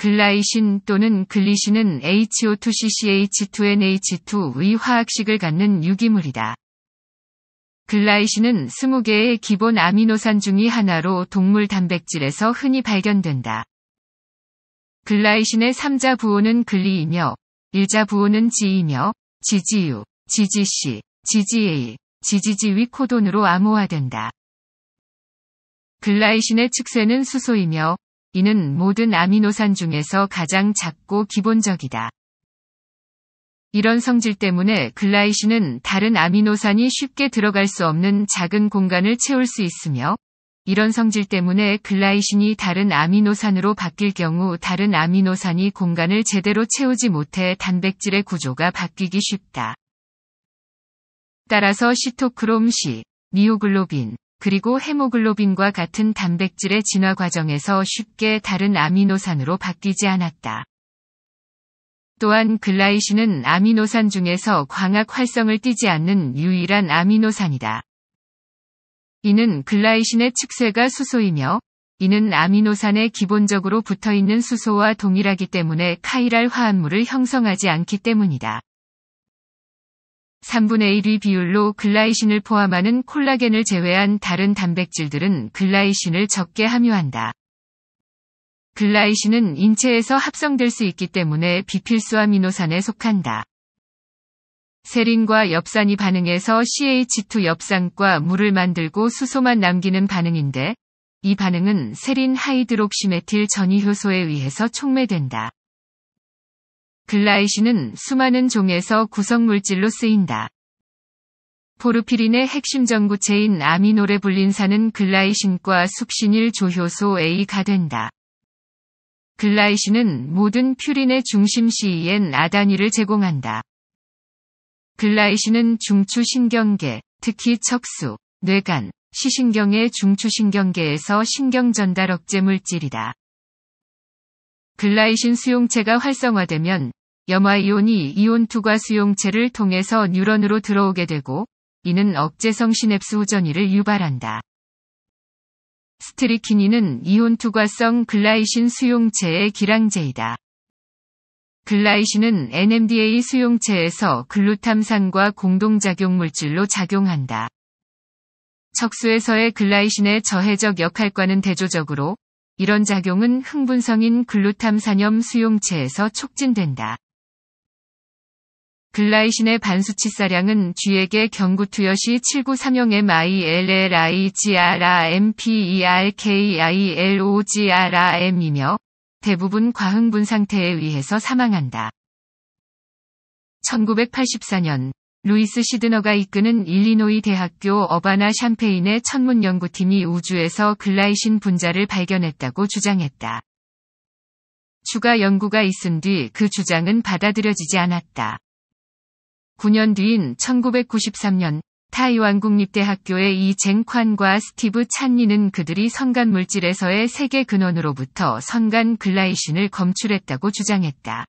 글라이신 또는 글리신은 HO2CCH2NH2의 화학식을 갖는 유기물이다. 글라이신은 20개의 기본 아미노산 중의 하나로 동물 단백질에서 흔히 발견된다. 글라이신의 3자 부호는 글리이며 1자 부호는 지이며 지지유, 지지씨, 지지에이, 지지지위 코돈으로 암호화된다. 글라이신의 측세는 수소이며 이는 모든 아미노산 중에서 가장 작고 기본적이다. 이런 성질 때문에 글라이신은 다른 아미노산이 쉽게 들어갈 수 없는 작은 공간을 채울 수 있으며 이런 성질 때문에 글라이신이 다른 아미노산으로 바뀔 경우 다른 아미노산이 공간을 제대로 채우지 못해 단백질의 구조가 바뀌기 쉽다. 따라서 시토크롬 C, 미오글로빈, 그리고 헤모글로빈과 같은 단백질의 진화 과정에서 쉽게 다른 아미노산으로 바뀌지 않았다. 또한 글라이신은 아미노산 중에서 광학 활성을 띠지 않는 유일한 아미노산이다. 이는 글라이신의 측세가 수소이며 이는 아미노산에 기본적으로 붙어 있는 수소와 동일하기 때문에 카이랄 화합물을 형성하지 않기 때문이다. 3분의 1의 비율로 글라이신을 포함하는 콜라겐을 제외한 다른 단백질들은 글라이신을 적게 함유한다. 글라이신은 인체에서 합성될 수 있기 때문에 비필수 아미노산에 속한다. 세린과 엽산이 반응해서 CH2 엽산과 물을 만들고 수소만 남기는 반응인데 이 반응은 세린 하이드록시메틸 전이효소에 의해서 촉매된다. 글라이신은 수많은 종에서 구성물질로 쓰인다. 포르피린의 핵심 전구체인 아미노레불린산은 글라이신과 숙신일 조효소 A가 된다. 글라이신은 모든 퓨린의 중심 c 이엔아다니를 제공한다. 글라이신은 중추신경계, 특히 척수, 뇌간, 시신경의 중추신경계에서 신경전달 억제 물질이다. 글라이신 수용체가 활성화되면 염화 이온이 이온 투과 수용체를 통해서 뉴런으로 들어오게 되고 이는 억제성 시냅스 호전이를 유발한다. 스트리키닌은 이온 투과성 글라이신 수용체의 기량제이다. 글라이신은 NMDA 수용체에서 글루탐산과 공동작용 물질로 작용한다. 척수에서의 글라이신의 저해적 역할과는 대조적으로 이런 작용은 흥분성인 글루탐산염 수용체에서 촉진된다. 글라이신의 반수치사량은 쥐에게 경구투여시 793형의 마이 LLIGRMPERKILOGRM이며 대부분 과흥분 상태에 의해서 사망한다. 1984년 루이스 시드너가 이끄는 일리노이 대학교 어바나 샴페인의 천문 연구팀이 우주에서 글라이신 분자를 발견했다고 주장했다. 추가 연구가 있은 뒤 그 주장은 받아들여지지 않았다. 9년 뒤인 1993년 타이완 국립대학교의 이쟁콴과 스티브 찬니는 그들이 선간 물질에서의 세계 근원으로부터 선간 글라이신을 검출했다고 주장했다.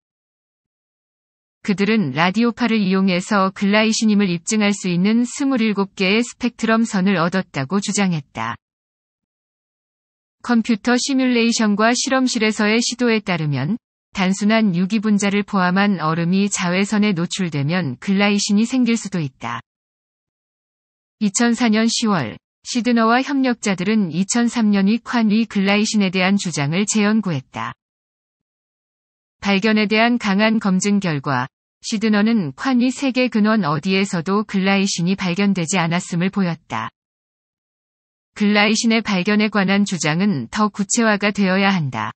그들은 라디오파를 이용해서 글라이신임을 입증할 수 있는 27개의 스펙트럼 선을 얻었다고 주장했다. 컴퓨터 시뮬레이션과 실험실에서의 시도에 따르면 단순한 유기분자를 포함한 얼음이 자외선에 노출되면 글라이신이 생길 수도 있다. 2004년 10월 시드너와 협력자들은 2003년 이콴위 글라이신에 대한 주장을 재연구했다. 발견에 대한 강한 검증 결과 시드너는 콴위 세계 근원 어디에서도 글라이신이 발견되지 않았음을 보였다. 글라이신의 발견에 관한 주장은 더 구체화가 되어야 한다.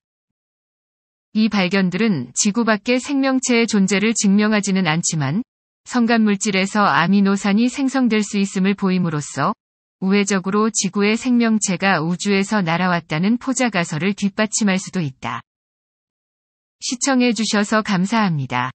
이 발견들은 지구 밖의 생명체의 존재를 증명하지는 않지만 성간물질에서 아미노산이 생성될 수 있음을 보임으로써 우회적으로 지구의 생명체가 우주에서 날아왔다는 포자가설을 뒷받침할 수도 있다. 시청해주셔서 감사합니다.